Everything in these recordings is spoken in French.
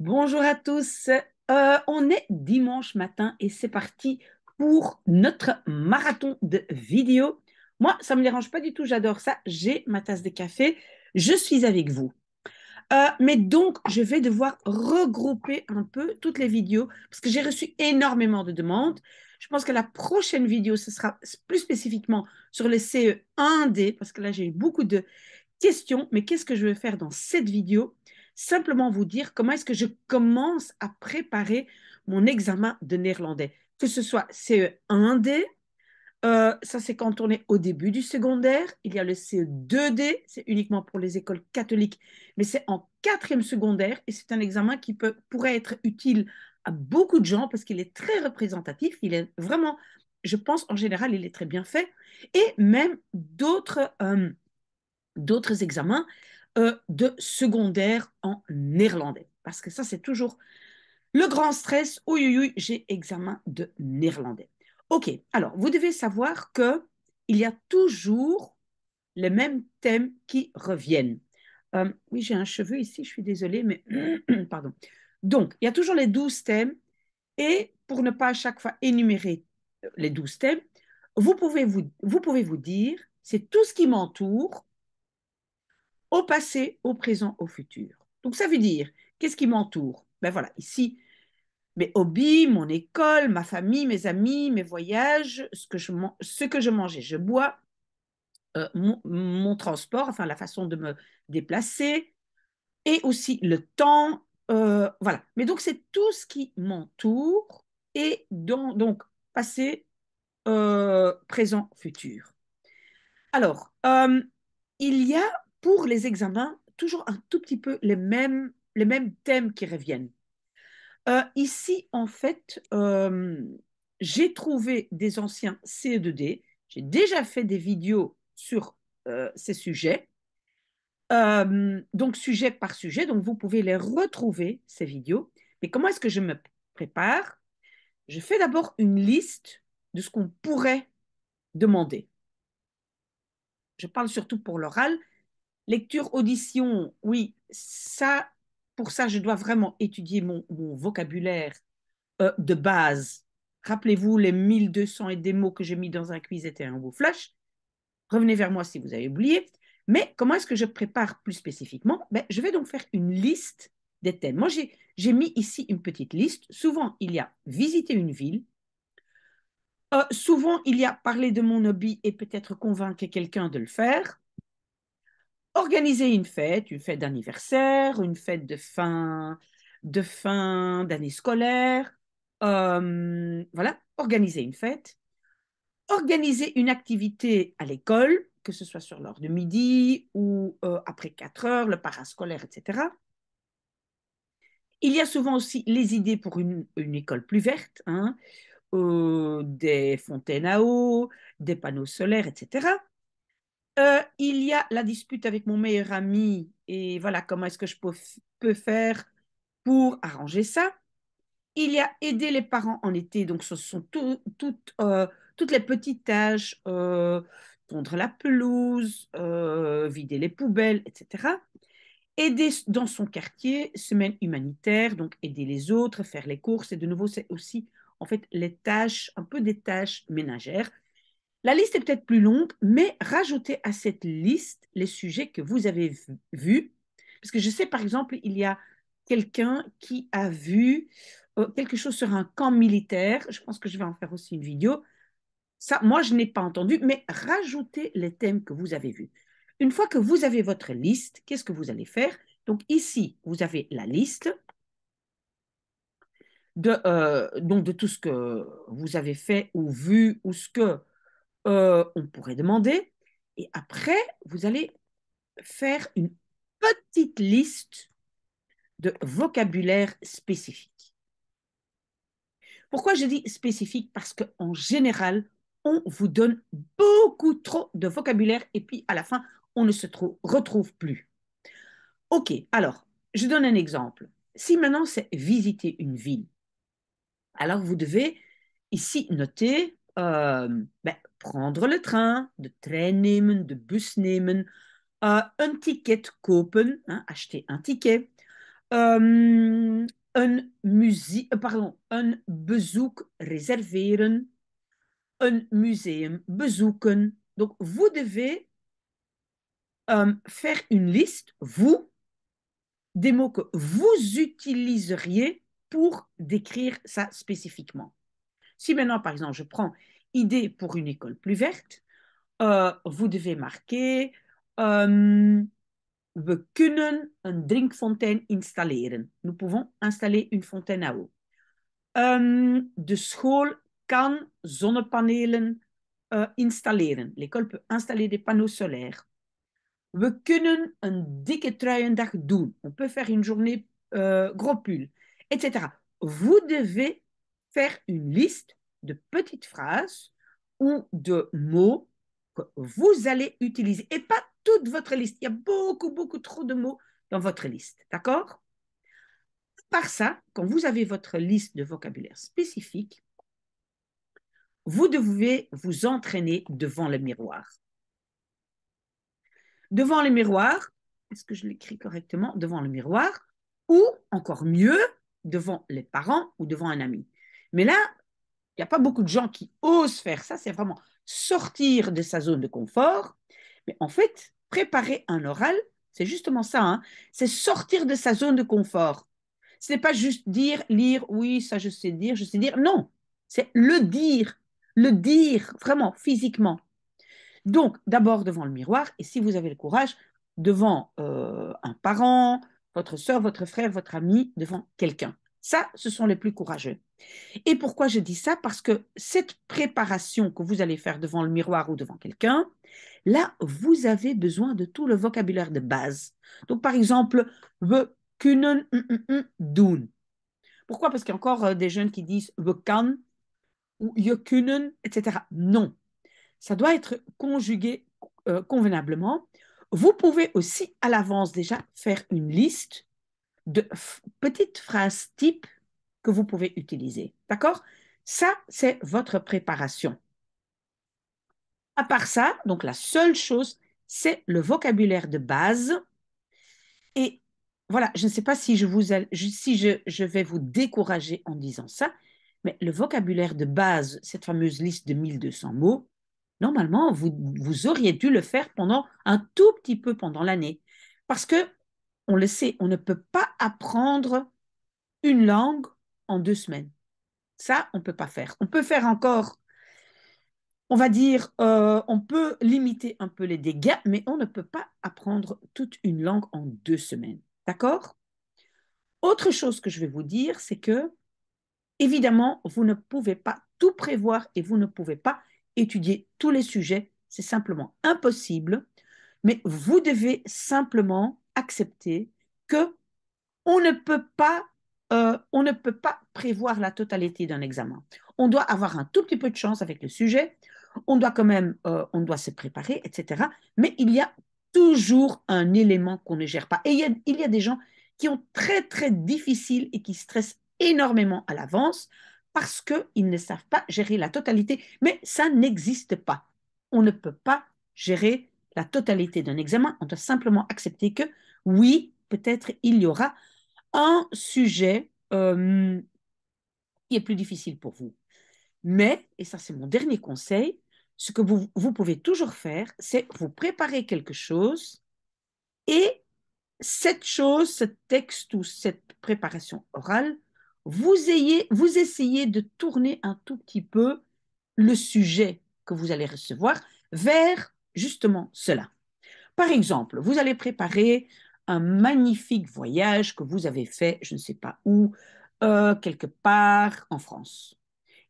Bonjour à tous. Euh, on est dimanche matin et c'est parti pour notre marathon de vidéos. Moi, ça ne me dérange pas du tout, j'adore ça. J'ai ma tasse de café, je suis avec vous. Euh, mais donc, je vais devoir regrouper un peu toutes les vidéos parce que j'ai reçu énormément de demandes. Je pense que la prochaine vidéo, ce sera plus spécifiquement sur le CE1D parce que là, j'ai eu beaucoup de questions. Mais qu'est-ce que je vais faire dans cette vidéo simplement vous dire comment est-ce que je commence à préparer mon examen de néerlandais, que ce soit CE1D, euh, ça c'est quand on est au début du secondaire, il y a le CE2D, c'est uniquement pour les écoles catholiques, mais c'est en quatrième secondaire et c'est un examen qui peut, pourrait être utile à beaucoup de gens parce qu'il est très représentatif, il est vraiment, je pense en général, il est très bien fait, et même d'autres... Euh, d'autres examens euh, de secondaire en néerlandais. Parce que ça, c'est toujours le grand stress. oui, j'ai examen de néerlandais. Ok, alors vous devez savoir que il y a toujours les mêmes thèmes qui reviennent. Euh, oui, j'ai un cheveu ici, je suis désolée, mais pardon. Donc, il y a toujours les douze thèmes, et pour ne pas à chaque fois énumérer euh, les douze thèmes, vous pouvez vous, vous, pouvez vous dire, c'est tout ce qui m'entoure, au passé, au présent, au futur. Donc ça veut dire, qu'est-ce qui m'entoure Ben voilà, ici, mes hobbies, mon école, ma famille, mes amis, mes voyages, ce que je, ce que je mange et je bois, euh, mon, transport, enfin la façon de me déplacer, et aussi le temps. Euh, voilà. Mais donc c'est tout ce qui m'entoure et donc passé, euh, présent, futur. Alors, il y a pour les examens, toujours un tout petit peu les mêmes, les mêmes thèmes qui reviennent. Euh, ici, en fait, euh, j'ai trouvé des anciens CE2D. J'ai déjà fait des vidéos sur euh, ces sujets, donc sujet par sujet. Donc, vous pouvez les retrouver, ces vidéos. Mais comment est-ce que je me prépare Je fais d'abord une liste de ce qu'on pourrait demander. Je parle surtout pour l'oral, Lecture, audition, oui, ça, pour ça, je dois vraiment étudier mon, vocabulaire euh, de base. Rappelez-vous, les 1200 et des mots que j'ai mis dans un quiz étaient un beau flash. Revenez vers moi si vous avez oublié. Mais comment est-ce que je prépare plus spécifiquement ben, Je vais donc faire une liste des thèmes. Moi, j'ai mis ici une petite liste. Souvent, il y a visiter une ville. Euh, souvent, il y a parler de mon hobby et peut-être convaincre quelqu'un de le faire organiser une fête, une fête d'anniversaire, une fête de fin de fin d'année scolaire, euh, voilà, organiser une fête, organiser une activité à l'école, que ce soit sur l'heure de midi ou euh, après 4 heures, le parascolaire, etc. Il y a souvent aussi les idées pour une, école plus verte, hein, euh, des fontaines à eau, des panneaux solaires, etc. Euh, il y a la dispute avec mon meilleur ami et voilà comment est-ce que je peux, faire pour arranger ça. Il y a aider les parents en été, donc ce sont euh, toutes les petites tâches, euh, la pelouse, euh, vider les poubelles, etc. Aider dans son quartier, semaine humanitaire, donc aider les autres, faire les courses, et de nouveau c'est aussi en fait les tâches, un peu des tâches ménagères la liste est peut-être plus longue, mais rajoutez à cette liste les sujets que vous avez vus. parce que je sais, par exemple, il y a quelqu'un qui a vu euh, quelque chose sur un camp militaire. Je pense que je vais en faire aussi une vidéo. Ça, moi, je n'ai pas entendu, mais rajoutez les thèmes que vous avez vus. Une fois que vous avez votre liste, qu'est-ce que vous allez faire Donc ici, vous avez la liste de, euh, donc de tout ce que vous avez fait ou vu ou ce que euh, on pourrait demander. Et après, vous allez faire une petite liste de vocabulaire spécifique. Pourquoi je dis spécifique Parce qu'en général, on vous donne beaucoup trop de vocabulaire et puis à la fin, on ne se retrouve plus. Ok, alors, je donne un exemple. Si maintenant c'est visiter une ville, alors vous devez ici noter euh, ben, prendre le train, de train nemen, de bus nemen, euh, un ticket kopen, hein, acheter un ticket, euh, un muzie pardon, un bezoek réserveren, un museum bezoeken. Donc, vous devez faire une liste, vous, des mots que vous utiliseriez pour décrire ça spécifiquement. Si maintenant, par exemple, je prends idée pour une école plus verte, euh, vous devez marquer euh, we kunnen een drinkfontein installeren. Nous pouvons installer une fontaine à eau. Euh, de school kan zonnepanelen euh, installeren. L'école peut installer des panneaux solaires. We kunnen een dikke truiendag doen. On peut faire une journée euh, gros pull, etc. Vous devez faire une liste de petites phrases ou de mots que vous allez utiliser. Et pas toute votre liste. Il y a beaucoup, beaucoup trop de mots dans votre liste. D'accord Par ça, quand vous avez votre liste de vocabulaire spécifique, vous devez vous entraîner devant le miroir. Devant le miroir, est-ce que je l'écris correctement Devant le miroir, ou encore mieux, devant les parents ou devant un ami. Mais là, il n'y a pas beaucoup de gens qui osent faire ça. C'est vraiment sortir de sa zone de confort. Mais en fait, préparer un oral, c'est justement ça. Hein. c'est sortir de sa zone de confort. Ce n'est pas juste dire, lire, oui, ça je sais dire, je sais dire. Non, c'est le dire, le dire vraiment physiquement. Donc, d'abord devant le miroir, et si vous avez le courage, devant euh, un parent, votre soeur, votre frère, votre ami, devant quelqu'un. Ça, ce sont les plus courageux. Et pourquoi je dis ça Parce que cette préparation que vous allez faire devant le miroir ou devant quelqu'un, là, vous avez besoin de tout le vocabulaire de base. Donc, par exemple, we kunnen doen. Pourquoi Parce qu'il y a encore euh, des jeunes qui disent we can ou je kunnen, etc. Non. Ça doit être conjugué euh, convenablement. Vous pouvez aussi à l'avance déjà faire une liste de petites phrases type que vous pouvez utiliser. D'accord Ça, c'est votre préparation. À part ça, donc la seule chose, c'est le vocabulaire de base. Et voilà, je ne sais pas si je, vous, si je, vais vous décourager en disant ça, mais le vocabulaire de base, cette fameuse liste de 1200 mots, normalement, vous, vous auriez dû le faire pendant un tout petit peu pendant l'année. Parce que on le sait, on ne peut pas apprendre une langue en deux semaines. Ça, on ne peut pas faire. On peut faire encore, on va dire, euh, on peut limiter un peu les dégâts, mais on ne peut pas apprendre toute une langue en deux semaines. D'accord Autre chose que je vais vous dire, c'est que, évidemment, vous ne pouvez pas tout prévoir et vous ne pouvez pas étudier tous les sujets. C'est simplement impossible. Mais vous devez simplement accepter que on ne peut pas, euh, on ne peut pas prévoir la totalité d'un examen. On doit avoir un tout petit peu de chance avec le sujet. On doit quand même, euh, on doit se préparer, etc. Mais il y a toujours un élément qu'on ne gère pas. Et il y, a, il y a des gens qui ont très très difficile et qui stressent énormément à l'avance parce qu'ils ne savent pas gérer la totalité. Mais ça n'existe pas. On ne peut pas gérer la totalité d'un examen. On doit simplement accepter que oui, peut-être il y aura un sujet euh, qui est plus difficile pour vous. Mais, et ça c'est mon dernier conseil, ce que vous, vous pouvez toujours faire, c'est vous préparer quelque chose et cette chose, ce texte ou cette préparation orale, vous, ayez, vous essayez de tourner un tout petit peu le sujet que vous allez recevoir vers justement cela. Par exemple, vous allez préparer un magnifique voyage que vous avez fait, je ne sais pas où, euh, quelque part en France.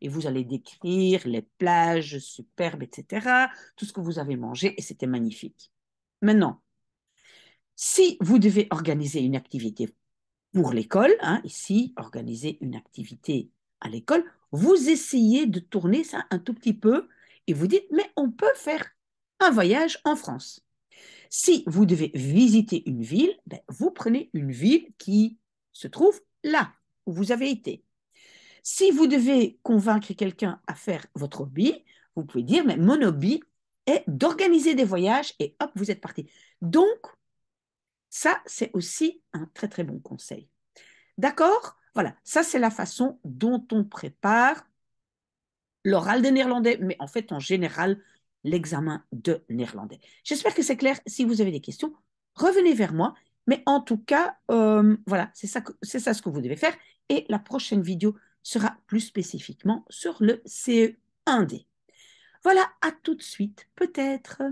Et vous allez décrire les plages superbes, etc., tout ce que vous avez mangé, et c'était magnifique. Maintenant, si vous devez organiser une activité pour l'école, hein, ici, organiser une activité à l'école, vous essayez de tourner ça un tout petit peu et vous dites, mais on peut faire un voyage en France. Si vous devez visiter une ville, ben, vous prenez une ville qui se trouve là où vous avez été. Si vous devez convaincre quelqu'un à faire votre hobby, vous pouvez dire, mais mon hobby est d'organiser des voyages et hop, vous êtes parti. Donc, ça, c'est aussi un très très bon conseil. D'accord Voilà, ça c'est la façon dont on prépare l'oral des néerlandais, mais en fait en général l'examen de néerlandais. J'espère que c'est clair. Si vous avez des questions, revenez vers moi. Mais en tout cas, euh, voilà, c'est ça, c'est ça ce que vous devez faire. Et la prochaine vidéo sera plus spécifiquement sur le CE1D. Voilà, à tout de suite, peut-être.